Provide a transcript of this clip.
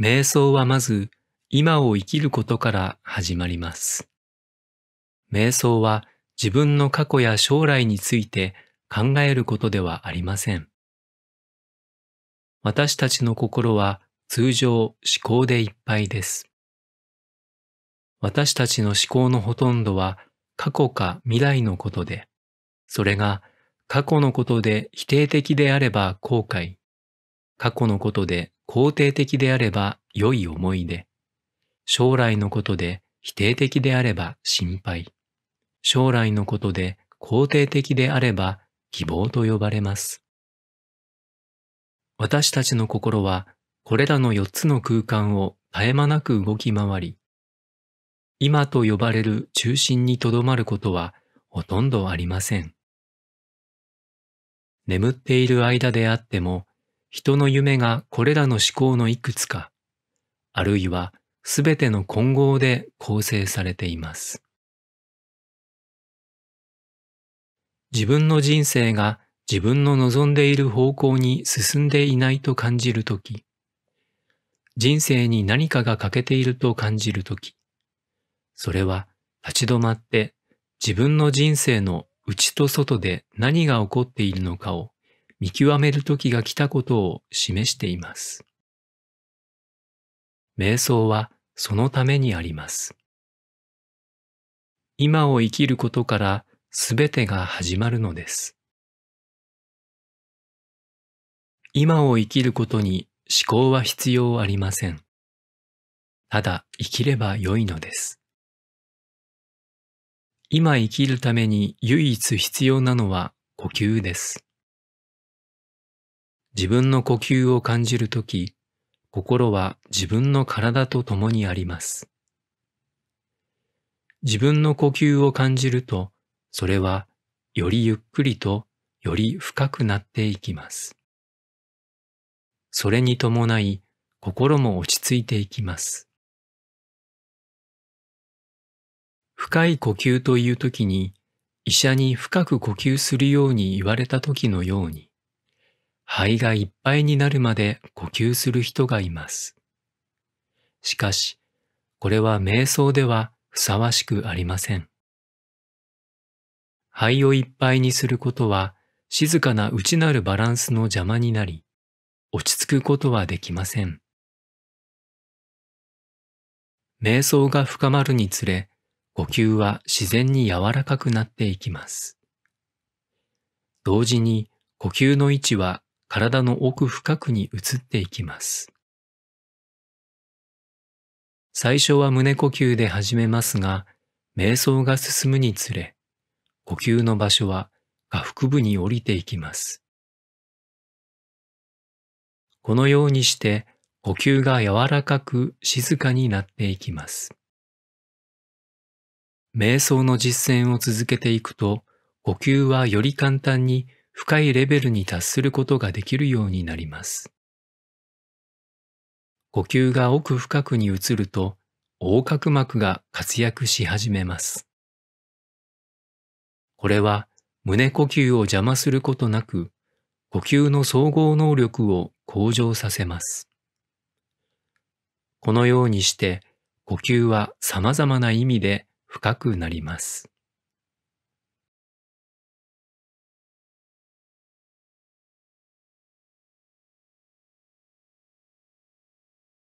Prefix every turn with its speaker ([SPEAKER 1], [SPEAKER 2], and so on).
[SPEAKER 1] 瞑想はまず今を生きることから始まります。瞑想は自分の過去や将来について考えることではありません。私たちの心は通常思考でいっぱいです。私たちの思考のほとんどは過去か未来のことで、それが過去のことで否定的であれば後悔、過去のことで肯定的であれば良い思い出。将来のことで否定的であれば心配。将来のことで肯定的であれば希望と呼ばれます。私たちの心はこれらの四つの空間を絶え間なく動き回り、今と呼ばれる中心にとどまることはほとんどありません。眠っている間であっても人の夢がこれらの思考のいくつか、あるいはすべての混合で構成されています。自分の人生が自分の望んでいる方向に進んでいないと感じるとき、人生に何かが欠けていると感じるとき、それは立ち止まって自分の人生の内と外で何が起こっているのかを見極める時が来たことを示しています。瞑想はそのためにあります。今を生きることからすべてが始まるのです。今を生きることに思考は必要ありません。ただ生きればよいのです。今生きるために唯一必要なのは呼吸です。自分の呼吸を感じるとき、心は自分の体と共にあります。自分の呼吸を感じると、それはよりゆっくりとより深くなっていきます。それに伴い、心も落ち着いていきます。深い呼吸というときに、医者に深く呼吸するように言われたときのように、肺がいっぱいになるまで呼吸する人がいます。しかし、これは瞑想ではふさわしくありません。肺をいっぱいにすることは静かな内なるバランスの邪魔になり、落ち着くことはできません。瞑想が深まるにつれ、呼吸は自然に柔らかくなっていきます。同時に呼吸の位置は体の奥深くに移っていきます。最初は胸呼吸で始めますが、瞑想が進むにつれ、呼吸の場所は下腹部に降りていきます。このようにして呼吸が柔らかく静かになっていきます。瞑想の実践を続けていくと、呼吸はより簡単に深いレベルに達することができるようになります。呼吸が奥深くに移ると、横隔膜が活躍し始めます。これは胸呼吸を邪魔することなく、呼吸の総合能力を向上させます。このようにして呼吸は様々な意味で深くなります。